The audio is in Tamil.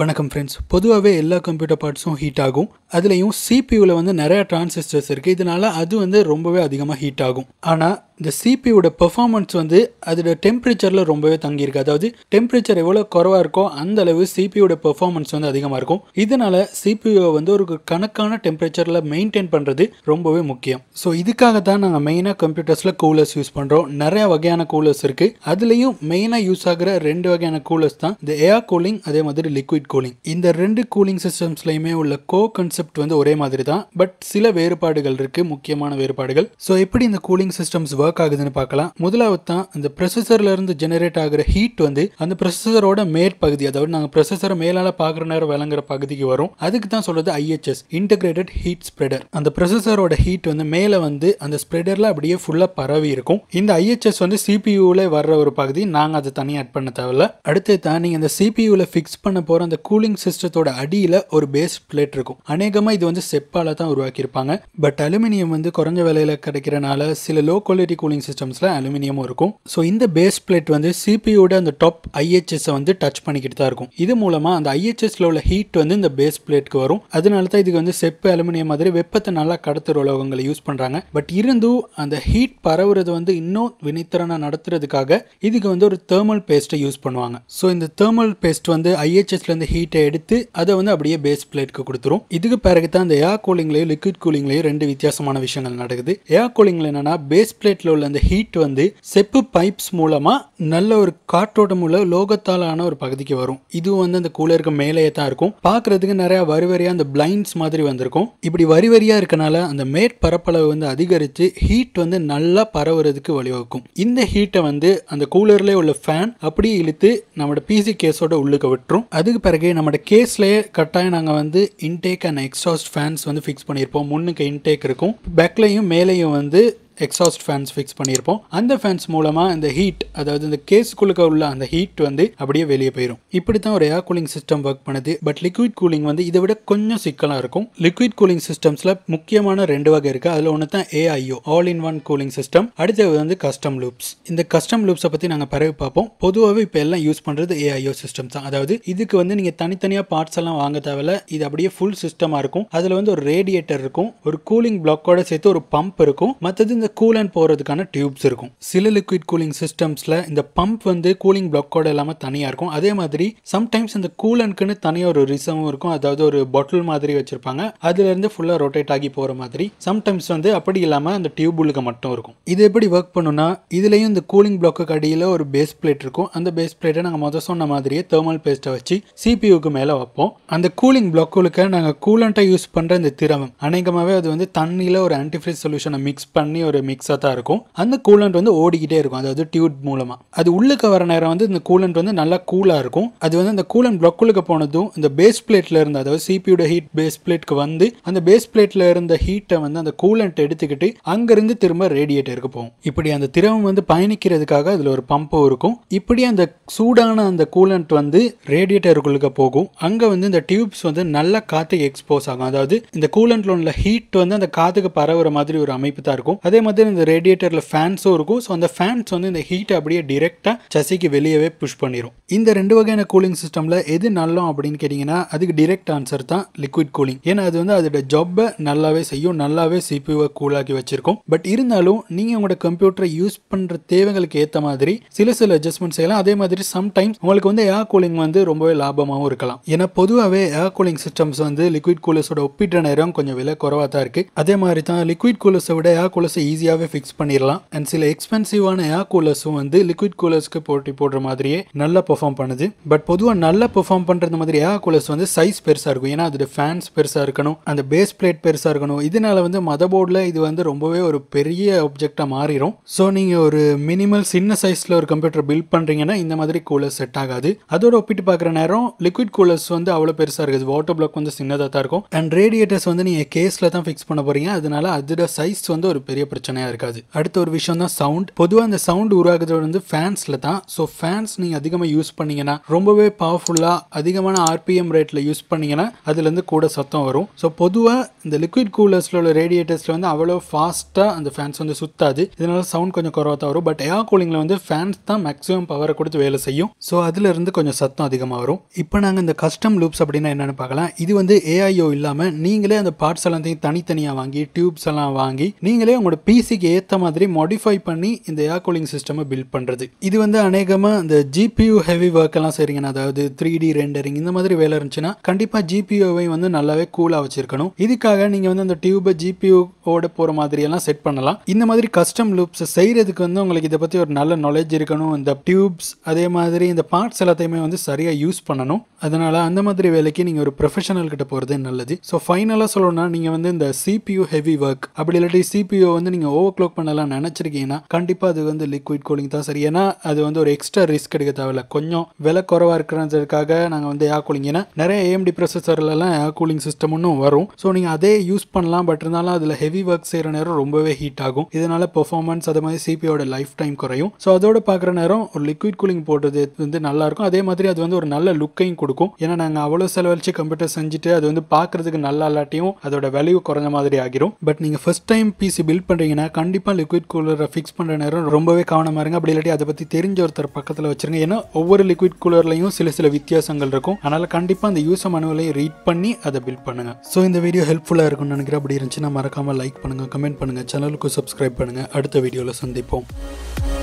வணக்கம் ஃப்ரெண்ட்ஸ் பொதுவாகவே எல்லா கம்ப்யூட்டர் பார்ட்ஸும் ஹீட் ஆகும் அதுலேயும் சிபியூவில் வந்து நிறையா டிரான்சிஸ்டர்ஸ் இருக்குது இதனால் அது வந்து ரொம்பவே அதிகமாக ஹீட் ஆகும் ஆனால் இந்த சிபியோட பெர்ஃபார்மன்ஸ் வந்து அதோட டெம்பரேச்சரில் ரொம்பவே தங்கியிருக்கு அதாவது டெம்பரேச்சர் எவ்வளோ குறவாக இருக்கோ அந்த அளவு சிபியோட பெர்ஃபார்மன்ஸ் வந்து அதிகமாக இருக்கும் இதனால் சிபியூவை வந்து ஒரு கணக்கான டெம்பரேச்சரில் மெயின்டைன் பண்ணுறது ரொம்பவே முக்கியம் ஸோ இதுக்காக தான் நாங்கள் மெயினாக கம்ப்யூட்டர்ஸில் கூலர்ஸ் யூஸ் பண்ணுறோம் நிறையா வகையான கூலர்ஸ் இருக்குது அதுலேயும் மெயினாக யூஸ் ஆகிற ரெண்டு வகையான கூலர்ஸ் தான் இந்த ஏர் கூலிங் அதே மாதிரி லிக்விட் கூலிங் இந்த ரெண்டு கூலிங் சிஸ்டம்ஸ்லையுமே உள்ள கோ கன்செப்ட் வந்து ஒரே மாதிரி தான் பட் சில வேறுபாடுகள் இருக்குது முக்கியமான வேறுபாடுகள் ஸோ எப்படி இந்த கூலிங் சிஸ்டம்ஸ் ஒர்க் ஒர்க் ஆகுதுன்னு பார்க்கலாம் முதலாவது தான் அந்த ப்ரொசஸர்ல இருந்து ஜெனரேட் ஆகிற ஹீட் வந்து அந்த ப்ரொசஸரோட மேற்பகுதி அதாவது நாங்கள் ப்ரொசஸரை மேலால பார்க்குற நேரம் விளங்குற பகுதிக்கு வரும் அதுக்கு தான் சொல்றது ஐஹெச்எஸ் இன்டகிரேட்டட் ஹீட் ஸ்ப்ரெடர் அந்த ப்ரொசஸரோட ஹீட் வந்து மேலே வந்து அந்த ஸ்ப்ரெடரில் அப்படியே ஃபுல்லாக பரவி இருக்கும் இந்த ஐஹெச்எஸ் வந்து சிபியூவில் வர்ற ஒரு பகுதி நாங்கள் அதை தனியாக ஆட் பண்ண தேவையில்ல அடுத்து தான் நீங்கள் அந்த சிபியூவில் ஃபிக்ஸ் பண்ண போகிற அந்த கூலிங் சிஸ்டத்தோட அடியில் ஒரு பேஸ் பிளேட் இருக்கும் அநேகமாக இது வந்து செப்பால் தான் உருவாக்கியிருப்பாங்க பட் அலுமினியம் வந்து குறைஞ்ச விலையில் கிடைக்கிறனால சில லோ குவாலிட்டி ஏசி கூலிங் சிஸ்டம்ஸில் அலுமினியமும் இருக்கும் ஸோ இந்த பேஸ் பிளேட் வந்து சிபியோட அந்த டாப் ஐஹெச்எஸ்ஸை வந்து டச் பண்ணிக்கிட்டு தான் இருக்கும் இது மூலமாக அந்த ஐஹெச்எஸ்ல உள்ள ஹீட் வந்து இந்த பேஸ் பிளேட்க்கு வரும் அதனால தான் இதுக்கு வந்து செப்பு அலுமினியம் மாதிரி வெப்பத்தை நல்லா கடத்துற உலகங்களை யூஸ் பண்ணுறாங்க பட் இருந்தும் அந்த ஹீட் பரவுறது வந்து இன்னும் வினைத்திறனை நடத்துறதுக்காக இதுக்கு வந்து ஒரு தேர்மல் பேஸ்ட்டை யூஸ் பண்ணுவாங்க ஸோ இந்த தேர்மல் பேஸ்ட் வந்து ஐஹெச்எஸ்லேருந்து ஹீட்டை எடுத்து அதை வந்து அப்படியே பேஸ் பிளேட்க்கு கொடுத்துரும் இதுக்கு பிறகு தான் அந்த ஏர் கூலிங்லேயும் லிக்விட் கூலிங்லேயும் ரெண்டு வித்தியாசமான விஷயங்கள் நடக்குது ஏர் கூலிங்ல என்னன்னா பேஸ் பிளேட் பிளானட்ல உள்ள அந்த ஹீட் வந்து செப்பு பைப்ஸ் மூலமாக நல்ல ஒரு காற்றோட்டம் உள்ள லோகத்தாலான ஒரு பகுதிக்கு வரும் இதுவும் வந்து அந்த கூலருக்கு மேலேயே தான் இருக்கும் பாக்குறதுக்கு நிறையா வரி வரியாக அந்த பிளைண்ட்ஸ் மாதிரி வந்திருக்கும் இப்படி வரி வரியாக இருக்கனால அந்த மேற்பரப்பளவு வந்து அதிகரித்து ஹீட் வந்து நல்லா பரவுறதுக்கு வழிவகுக்கும் இந்த ஹீட்டை வந்து அந்த கூலர்லேயே உள்ள ஃபேன் அப்படியே இழுத்து நம்மளோட பிசி கேஸோட உள்ளுக்கு விட்டுரும் அதுக்கு பிறகு நம்மளோட கேஸ்லேயே கட்டாயம் நாங்கள் வந்து இன்டேக் அண்ட் எக்ஸாஸ்ட் ஃபேன்ஸ் வந்து ஃபிக்ஸ் பண்ணியிருப்போம் முன்னுக்கு இன்டேக் இருக்கும் பேக்லையும் மேலேயும் வந்து எக்ஸாஸ்ட் ஃபேன்ஸ் ஃபிக்ஸ் பண்ணியிருப்போம் அந்த ஃபேன்ஸ் மூலமாக இந்த ஹீட் அதாவது இந்த கேஸுக்குள்ளே உள்ள அந்த ஹீட் வந்து அப்படியே வெளியே போயிடும் இப்படி தான் ஒரு ஏர் கூலிங் சிஸ்டம் ஒர்க் பண்ணுது பட் லிக்விட் கூலிங் வந்து இதை விட கொஞ்சம் சிக்கலாக இருக்கும் லிக்விட் கூலிங் சிஸ்டம்ஸில் முக்கியமான ரெண்டு வகை இருக்குது அதில் ஒன்று தான் AIO all in one cooling system அடுத்தது வந்து கஸ்டம் லூப்ஸ் இந்த கஸ்டம் லூப்ஸை பற்றி நாங்கள் பிறகு பார்ப்போம் பொதுவாகவே இப்போ எல்லாம் யூஸ் பண்ணுறது ஏஐஓ சிஸ்டம் தான் அதாவது இதுக்கு வந்து நீங்கள் தனித்தனியாக பார்ட்ஸ் எல்லாம் வாங்க தேவையில்ல இது அப்படியே ஃபுல் சிஸ்டமாக இருக்கும் அதில் வந்து ஒரு ரேடியேட்டர் இருக்கும் ஒரு கூலிங் பிளாக்கோட சேர்த்து ஒரு பம்ப் இருக்கும் மற்றது இந்த கூலன் போகிறதுக்கான டியூப்ஸ் இருக்கும் சில லிக்விட் கூலிங் சிஸ்டம்ஸில் இந்த பம்ப் வந்து கூலிங் பிளாக்கோடு இல்லாமல் தனியாக இருக்கும் அதே மாதிரி சம்டைம்ஸ் இந்த கூலண்ட்க்குன்னு தனியாக ஒரு ரிசவும் இருக்கும் அதாவது ஒரு பாட்டில் மாதிரி வச்சுருப்பாங்க அதுலேருந்து ஃபுல்லாக ரொட்டேட் ஆகி போகிற மாதிரி சம்டைம்ஸ் வந்து அப்படி இல்லாமல் அந்த டியூப் உள்ளுக்க மட்டும் இருக்கும் இது எப்படி ஒர்க் பண்ணுன்னா இதுலேயும் இந்த கூலிங் பிளாக்கு அடியில் ஒரு பேஸ் பிளேட் இருக்கும் அந்த பேஸ் பிளேட்டை நாங்கள் மொதல் சொன்ன மாதிரியே தேர்மல் பேஸ்ட்டை வச்சு சிபியூக்கு மேலே வைப்போம் அந்த கூலிங் பிளாக் நாங்கள் கூலண்ட்டை யூஸ் பண்ணுற இந்த திரவம் அநேகமாகவே அது வந்து தண்ணியில் ஒரு ஆன்டிஃப்ரீஸ் சொல்யூஷனை மிக்ஸ் பண்ணி ஒரு மிக்ஸாக தான் இருக்கும் அந்த கூலண்ட் வந்து ஓடிக்கிட்டே இருக்கும் அதாவது டியூப் மூலமாக அது உள்ளுக்கு வர நேரம் வந்து இந்த கூலண்ட் வந்து நல்லா கூலாக இருக்கும் அது வந்து அந்த கூலண்ட் பிளக்குள்ளுக்கு போனதும் இந்த பேஸ் பிளேட்ல இருந்து அதாவது சிபியோட ஹீட் பேஸ் பிளேட்க்கு வந்து அந்த பேஸ் பிளேட்ல இருந்த ஹீட்டை வந்து அந்த கூலண்ட் எடுத்துக்கிட்டு அங்கிருந்து திரும்ப ரேடியேட்டருக்கு போகும் இப்படி அந்த திரவம் வந்து பயணிக்கிறதுக்காக அதில் ஒரு பம்பும் இருக்கும் இப்படி அந்த சூடான அந்த கூலண்ட் வந்து ரேடியேட்டருக்குள்ளுக்கு போகும் அங்கே வந்து இந்த டியூப்ஸ் வந்து நல்லா காற்றுக்கு எக்ஸ்போஸ் ஆகும் அதாவது இந்த கூலண்ட்ல உள்ள ஹீட் வந்து அந்த காற்றுக்கு பரவுற மாதிரி ஒரு அமைப்பு தான் இருக்கும் அதே மாதிரி இந்த ரேடியேட்டரில் ஃபேன்ஸும் இருக்கும் ஸோ அந்த ஃபேன்ஸ் வந்து இந்த ஹீட்டை அப்படியே டிரெக்டாக சசிக்கு வெளியவே புஷ் பண்ணிடும் இந்த ரெண்டு வகையான கூலிங் சிஸ்டமில் எது நல்லோம் அப்படின்னு கேட்டிங்கன்னா அதுக்கு டிரெக்ட் ஆன்சர் தான் லிக்விட் கூலிங் ஏன்னா அது வந்து அதோட ஜப்பை நல்லாவே செய்யும் நல்லாவே சிபியூவை கூலாக்கி வச்சிருக்கும் பட் இருந்தாலும் நீங்கள் உங்களோட கம்ப்யூட்டரை யூஸ் பண்ணுற தேவைகளுக்கு ஏற்ற மாதிரி சில சில அட்ஜஸ்ட்மெண்ட் செய்யலாம் அதே மாதிரி சம்டைம்ஸ் உங்களுக்கு வந்து ஏர் கூலிங் வந்து ரொம்பவே லாபமாகவும் இருக்கலாம் ஏன்னா பொதுவாகவே ஏர் கூலிங் சிஸ்டம்ஸ் வந்து லிக்விட் கூலர்ஸோட ஒப்பிட்ட நேரம் கொஞ்சம் விலை குறவாக தான் இருக்குது அதே மாதிரி தான் லிக்விட் கூலர்ஸை விட ஏர் கூலர்ஸை ஈஸியாகவே ஃபிக்ஸ் பண்ணிடலாம் அண்ட் சில எக்ஸ்பென்சிவான ஏர் கூலர்ஸும் வந்து லிக்விட் கூலர்ஸ்க்கு போட்டி போடுற மாதிரியே நல்லா பெர்ஃபார்ம் பண்ணுது பட் பொதுவாக நல்லா பெர்ஃபார்ம் பண்ணுறது மாதிரி ஏர் கூலர்ஸ் வந்து சைஸ் பெருசாக இருக்கும் ஏன்னா அதோட ஃபேன்ஸ் பெருசாக இருக்கணும் அந்த பேஸ் பிளேட் பெருசாக இருக்கணும் இதனால வந்து மத போர்டில் இது வந்து ரொம்பவே ஒரு பெரிய அப்ஜெக்டாக மாறிடும் ஸோ நீங்கள் ஒரு மினிமல் சின்ன சைஸில் ஒரு கம்ப்யூட்டர் பில்ட் பண்ணுறீங்கன்னா இந்த மாதிரி கூலர் செட் ஆகாது அதோட ஒப்பிட்டு பார்க்குற நேரம் லிக்விட் கூலர்ஸ் வந்து அவ்வளோ பெருசாக இருக்குது வாட்டர் பிளாக் வந்து சின்னதாக தான் இருக்கும் அண்ட் ரேடியேட்டர்ஸ் வந்து நீங்கள் கேஸில் தான் ஃபிக்ஸ் பண்ண போகிறீங்க அதனால அதோட சைஸ் வந்து ஒரு பெரிய பிரச்சனை பிரச்சனையாக இருக்காது அடுத்த ஒரு விஷயம் தான் சவுண்ட் பொதுவாக அந்த சவுண்ட் உருவாக்குறது வந்து ஃபேன்ஸில் தான் ஸோ ஃபேன்ஸ் நீங்கள் அதிகமாக யூஸ் பண்ணீங்கன்னா ரொம்பவே பவர்ஃபுல்லாக அதிகமான ஆர்பிஎம் ரேட்டில் யூஸ் பண்ணீங்கன்னா அதுலேருந்து கூட சத்தம் வரும் ஸோ பொதுவாக இந்த லிக்விட் கூலர்ஸில் உள்ள ரேடியேட்டர்ஸில் வந்து அவ்வளோ ஃபாஸ்ட்டாக அந்த ஃபேன்ஸ் வந்து சுத்தாது இதனால சவுண்ட் கொஞ்சம் குறவாக தான் வரும் பட் ஏர் கூலிங்கில் வந்து ஃபேன்ஸ் தான் மேக்ஸிமம் பவரை கொடுத்து வேலை செய்யும் ஸோ அதிலிருந்து கொஞ்சம் சத்தம் அதிகமாக வரும் இப்போ நாங்கள் இந்த கஸ்டம் லூப்ஸ் அப்படின்னா என்னென்னு பார்க்கலாம் இது வந்து ஏஐஓ இல்லாமல் நீங்களே அந்த பார்ட்ஸ் எல்லாத்தையும் தனித்தனியாக வாங்கி டியூப்ஸ் எல்லாம் வாங்கி நீங்களே உங்களோட பிசிக்கு ஏற்ற மாதிரி மாடிஃபை பண்ணி இந்த ஏர் கூலிங் சிஸ்டமை பில்ட் பண்ணுறது இது வந்து அநேகமாக இந்த ஜிபியூ ஹெவி ஒர்க் எல்லாம் சரிங்கண்ணா அதாவது த்ரீ டி ரெண்டரிங் இந்த மாதிரி வேலை இருந்துச்சுன்னா கண்டிப்பாக ஜிபியூவை வந்து நல்லாவே கூலாக வச்சிருக்கணும் இதுக்காக நீங்கள் வந்து அந்த டியூபை ஜிபியூவோட போகிற மாதிரியெல்லாம் செட் பண்ணலாம் இந்த மாதிரி கஸ்டம் லூப்ஸ் செய்கிறதுக்கு வந்து உங்களுக்கு இதை பற்றி ஒரு நல்ல நாலேஜ் இருக்கணும் இந்த டியூப்ஸ் அதே மாதிரி இந்த பார்ட்ஸ் எல்லாத்தையுமே வந்து சரியாக யூஸ் பண்ணணும் அதனால் அந்த மாதிரி வேலைக்கு நீங்கள் ஒரு ப்ரொஃபஷனல் கிட்ட போகிறது நல்லது ஸோ ஃபைனலாக சொல்லணும்னா நீங்கள் வந்து இந்த சிபியூ ஹெவி ஒர்க் அப்படி இல்லாட்டி சிபியூ வந்து நீங்கள் நீங்கள் ஓவர் க்ளோக் பண்ணலாம் நினச்சிருக்கீங்கன்னா கண்டிப்பாக அது வந்து லிக்விட் கூலிங் தான் சரி ஏன்னா அது வந்து ஒரு எக்ஸ்ட்ரா ரிஸ்க் எடுக்க தேவையில்ல கொஞ்சம் விலை குறவா இருக்கிறதுக்காக நாங்கள் வந்து ஏர் கூலிங் ஏன்னா நிறைய ஏஎம்டி ப்ரொசஸர்லாம் ஏர் கூலிங் சிஸ்டம் ஒன்றும் வரும் ஸோ நீங்கள் அதே யூஸ் பண்ணலாம் பட் இருந்தாலும் அதில் ஹெவி ஒர்க் செய்கிற நேரம் ரொம்பவே ஹீட் ஆகும் இதனால் பெர்ஃபார்மன்ஸ் அதே மாதிரி சிபியோட லைஃப் டைம் குறையும் ஸோ அதோட பார்க்குற நேரம் ஒரு லிக்விட் கூலிங் போடுறது வந்து நல்லா இருக்கும் அதே மாதிரி அது வந்து ஒரு நல்ல லுக்கையும் கொடுக்கும் ஏன்னா நாங்கள் அவ்வளோ செலவழிச்சு கம்ப்யூட்டர் செஞ்சுட்டு அது வந்து பாக்குறதுக்கு நல்லா இல்லாட்டியும் அதோட வேல்யூ குறைஞ்ச மாதிரி ஆகிரும் பட் நீங்கள் ஃபர்ஸ்ட் டைம் பிசி பில்ட் பண்ணுறீங்க பண்ணிங்கன்னா கண்டிப்பாக லிக்விட் கூலரை ஃபிக்ஸ் பண்ணுற நேரம் ரொம்பவே கவனமாக இருங்க அப்படி இல்லாட்டி அதை பற்றி தெரிஞ்ச ஒருத்தர் பக்கத்தில் வச்சுருங்க ஏன்னா ஒவ்வொரு லிக்விட் கூலர்லையும் சில சில வித்தியாசங்கள் இருக்கும் அதனால் கண்டிப்பாக அந்த யூஸ் மனுவலையும் ரீட் பண்ணி அதை பில்ட் பண்ணுங்கள் ஸோ இந்த வீடியோ ஹெல்ப்ஃபுல்லாக இருக்கும்னு நினைக்கிறேன் அப்படி இருந்துச்சுன்னா மறக்காமல் லைக் பண்ணுங்கள் கமெண்ட் பண்ணுங்கள் சேனலுக்கு சப்ஸ்கிரைப் பண்ணுங்கள் அடுத்த வீடியோவில் சந்திப்போம்